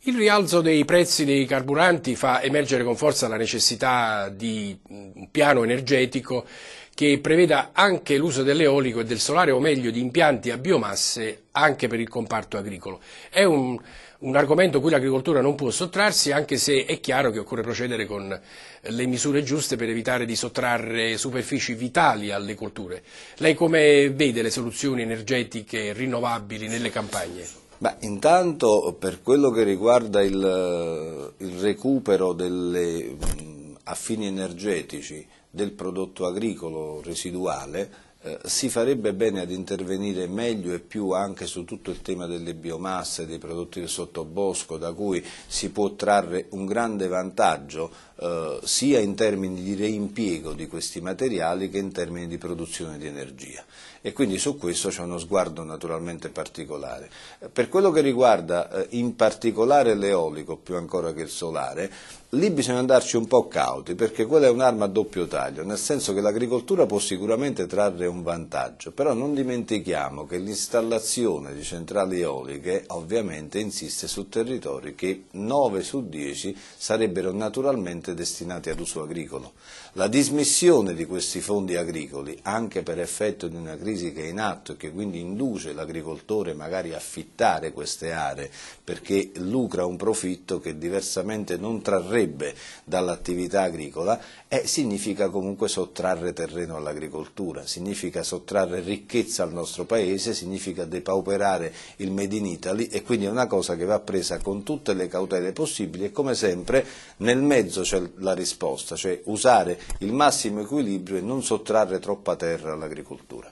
Il rialzo dei prezzi dei carburanti fa emergere con forza la necessità di mm, un piano energetico che preveda anche l'uso dell'eolico e del solare, o meglio di impianti a biomasse anche per il comparto agricolo. È un, un argomento cui l'agricoltura non può sottrarsi, anche se è chiaro che occorre procedere con le misure giuste per evitare di sottrarre superfici vitali alle colture. Lei come vede le soluzioni energetiche rinnovabili nelle campagne? Ma intanto per quello che riguarda il, il recupero delle, mm, a fini energetici del prodotto agricolo residuale, eh, si farebbe bene ad intervenire meglio e più anche su tutto il tema delle biomasse, dei prodotti del sottobosco, da cui si può trarre un grande vantaggio eh, sia in termini di reimpiego di questi materiali che in termini di produzione di energia e quindi su questo c'è uno sguardo naturalmente particolare. Per quello che riguarda eh, in particolare l'eolico più ancora che il solare, lì bisogna andarci un po' cauti perché quella è un'arma a doppio taglio, nel senso che l'agricoltura può sicuramente trarre un vantaggio, però non dimentichiamo che l'installazione di centrali eoliche ovviamente insiste su territori che 9 su 10 sarebbero naturalmente esclusivamente destinati ad uso agricolo. La dismissione di questi fondi agricoli, anche per effetto di una crisi che è in atto e che quindi induce l'agricoltore magari a affittare queste aree perché lucra un profitto che diversamente non trarrebbe dall'attività agricola, eh, significa comunque sottrarre terreno all'agricoltura, significa sottrarre ricchezza al nostro paese, significa depauperare il Made in Italy e quindi è una cosa che va presa con tutte le cautele possibili e come sempre nel mezzo c'è c'è cioè, la risposta, cioè usare il massimo equilibrio e non sottrarre troppa terra all'agricoltura.